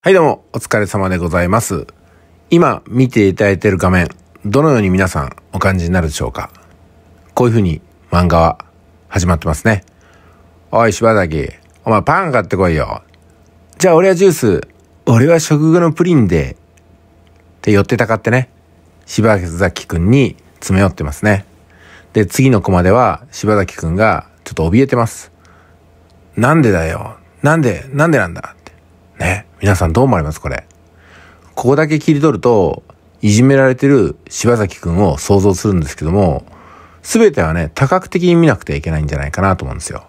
はいどうも、お疲れ様でございます。今見ていただいている画面、どのように皆さんお感じになるでしょうかこういうふうに漫画は始まってますね。おい、柴崎、お前パン買ってこいよ。じゃあ俺はジュース、俺は食後のプリンで、って寄ってたかってね、柴崎くんに詰め寄ってますね。で、次のコマでは柴崎くんがちょっと怯えてます。なんでだよ。なんで、なんでなんだって。ね。皆さんどう思われますこれ。ここだけ切り取ると、いじめられてる柴崎くんを想像するんですけども、すべてはね、多角的に見なくてはいけないんじゃないかなと思うんですよ。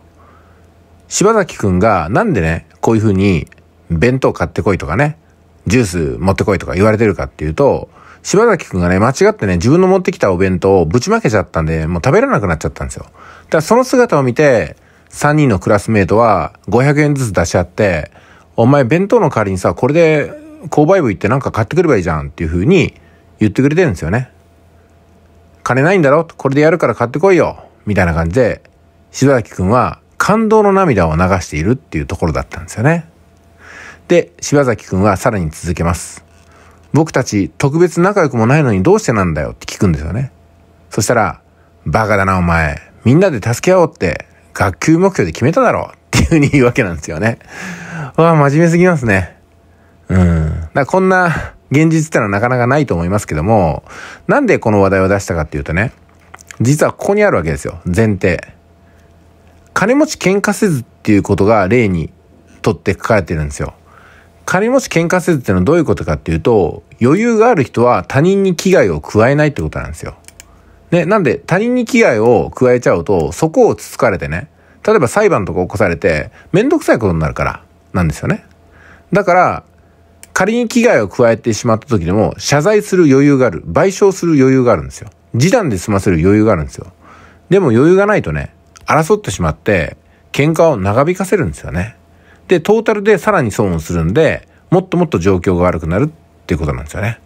柴崎くんがなんでね、こういうふうに弁当買ってこいとかね、ジュース持ってこいとか言われてるかっていうと、柴崎くんがね、間違ってね、自分の持ってきたお弁当をぶちまけちゃったんで、もう食べれなくなっちゃったんですよ。だからその姿を見て、3人のクラスメートは500円ずつ出し合って、お前弁当の代わりにさ、これで購買部行ってなんか買ってくればいいじゃんっていう風に言ってくれてるんですよね。金ないんだろこれでやるから買ってこいよみたいな感じで、柴崎くんは感動の涙を流しているっていうところだったんですよね。で、柴崎くんはさらに続けます。僕たち特別仲良くもないのにどうしてなんだよって聞くんですよね。そしたら、バカだなお前。みんなで助け合おうって学級目標で決めただろていうふうに言うわけなんですよね。わあ、真面目すぎますね。うん。だこんな現実ってのはなかなかないと思いますけども、なんでこの話題を出したかっていうとね、実はここにあるわけですよ。前提。金持ち喧嘩せずっていうことが例にとって書かれてるんですよ。金持ち喧嘩せずってのはどういうことかっていうと、余裕がある人は他人に危害を加えないってことなんですよ。ね、なんで他人に危害を加えちゃうと、そこをつつかれてね、例えば裁判とか起こされて、めんどくさいことになるから、なんですよね。だから、仮に危害を加えてしまった時でも、謝罪する余裕がある。賠償する余裕があるんですよ。示談で済ませる余裕があるんですよ。でも余裕がないとね、争ってしまって、喧嘩を長引かせるんですよね。で、トータルでさらに損をするんで、もっともっと状況が悪くなるっていうことなんですよね。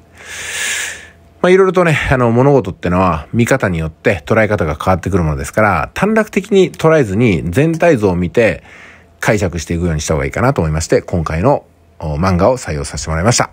まあ、いろいろとね、あの、物事ってのは見方によって捉え方が変わってくるものですから、短絡的に捉えずに全体像を見て解釈していくようにした方がいいかなと思いまして、今回の漫画を採用させてもらいました。